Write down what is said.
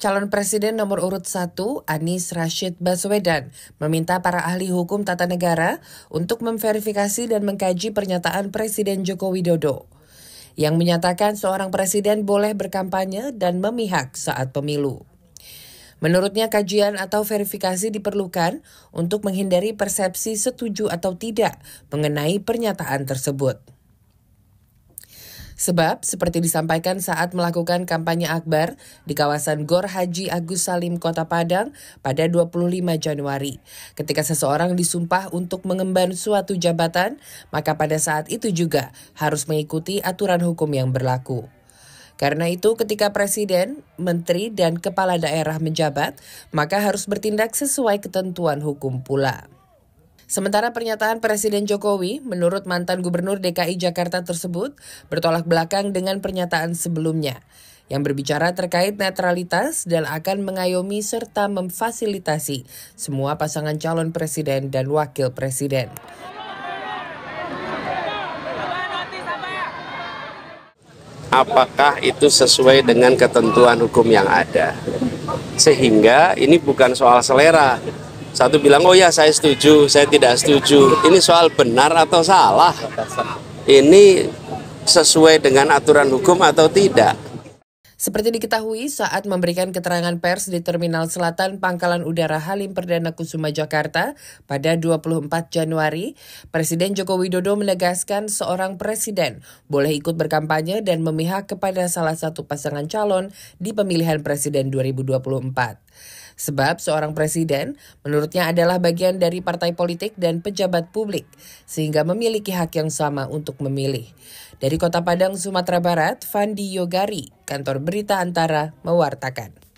Calon Presiden nomor urut 1, Anies Rashid Baswedan, meminta para ahli hukum tata negara untuk memverifikasi dan mengkaji pernyataan Presiden Joko Widodo yang menyatakan seorang presiden boleh berkampanye dan memihak saat pemilu. Menurutnya kajian atau verifikasi diperlukan untuk menghindari persepsi setuju atau tidak mengenai pernyataan tersebut. Sebab, seperti disampaikan saat melakukan kampanye Akbar di kawasan Gor Haji Agus Salim, Kota Padang pada 25 Januari. Ketika seseorang disumpah untuk mengemban suatu jabatan, maka pada saat itu juga harus mengikuti aturan hukum yang berlaku. Karena itu, ketika presiden, menteri, dan kepala daerah menjabat, maka harus bertindak sesuai ketentuan hukum pula. Sementara pernyataan Presiden Jokowi, menurut mantan Gubernur DKI Jakarta tersebut, bertolak belakang dengan pernyataan sebelumnya yang berbicara terkait netralitas dan akan mengayomi serta memfasilitasi semua pasangan calon presiden dan wakil presiden. Apakah itu sesuai dengan ketentuan hukum yang ada? Sehingga ini bukan soal selera, satu bilang oh ya saya setuju saya tidak setuju ini soal benar atau salah ini sesuai dengan aturan hukum atau tidak seperti diketahui, saat memberikan keterangan pers di Terminal Selatan Pangkalan Udara Halim Perdana Kusuma Jakarta pada 24 Januari, Presiden Joko Widodo menegaskan seorang presiden boleh ikut berkampanye dan memihak kepada salah satu pasangan calon di pemilihan presiden 2024. Sebab seorang presiden menurutnya adalah bagian dari partai politik dan pejabat publik sehingga memiliki hak yang sama untuk memilih. Dari Kota Padang, Sumatera Barat, Fandi Yogari, kantor berita Antara, mewartakan.